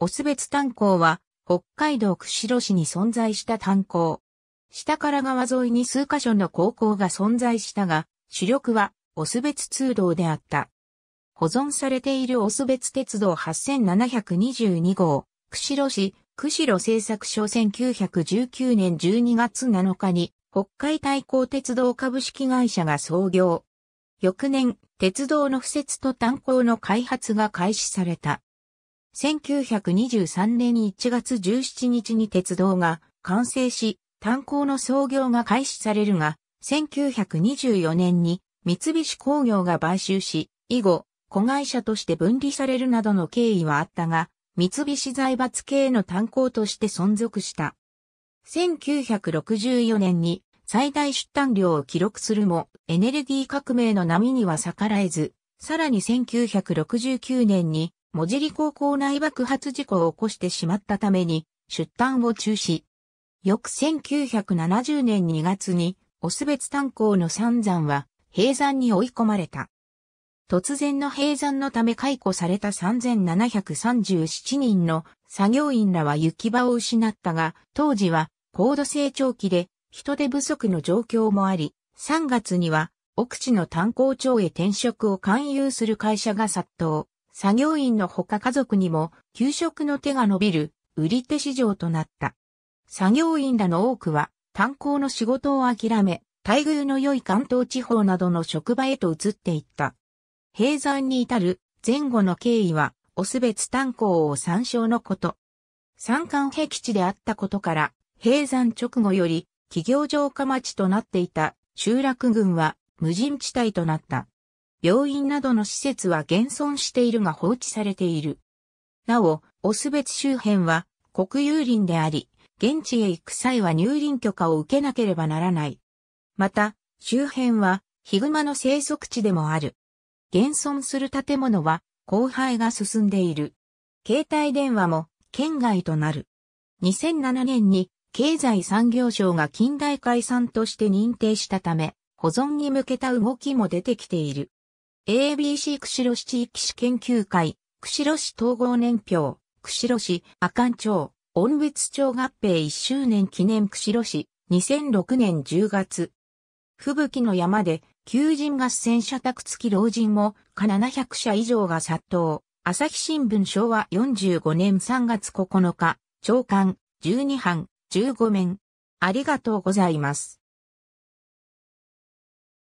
オス別炭鉱は、北海道釧路市に存在した炭鉱。下から川沿いに数カ所の高校が存在したが、主力は、オス別通道であった。保存されているオス別鉄道8722号、釧路市、釧路製作所1919年12月7日に、北海大港鉄道株式会社が創業。翌年、鉄道の敷設と炭鉱の開発が開始された。1923年1月17日に鉄道が完成し、炭鉱の操業が開始されるが、1924年に三菱工業が買収し、以後、子会社として分離されるなどの経緯はあったが、三菱財閥系の炭鉱として存続した。1964年に最大出炭量を記録するも、エネルギー革命の波には逆らえず、さらに1969年に文じり高校内爆発事故を起こしてしまったために、出端を中止。翌1970年2月に、オスベツ炭鉱の三山は、閉山に追い込まれた。突然の閉山のため解雇された3737人の作業員らは行き場を失ったが、当時は高度成長期で人手不足の状況もあり、3月には奥地の炭鉱町へ転職を勧誘する会社が殺到。作業員の他家族にも給食の手が伸びる売り手市場となった。作業員らの多くは炭鉱の仕事を諦め、待遇の良い関東地方などの職場へと移っていった。閉山に至る前後の経緯は、オスベツ炭鉱を参照のこと。山間僻地であったことから、閉山直後より企業城下町となっていた集落群は無人地帯となった。病院などの施設は現存しているが放置されている。なお、オスベツ周辺は国有林であり、現地へ行く際は入林許可を受けなければならない。また、周辺はヒグマの生息地でもある。現存する建物は荒廃が進んでいる。携帯電話も県外となる。2007年に経済産業省が近代解散として認定したため、保存に向けた動きも出てきている。ABC 釧路市地域史研究会、釧路市統合年表、釧路市、阿寒町、温別町合併1周年記念釧路市、2006年10月。吹雪の山で、求人合戦社宅付き老人も、か700社以上が殺到。朝日新聞昭和45年3月9日、長官、12班、15面。ありがとうございます。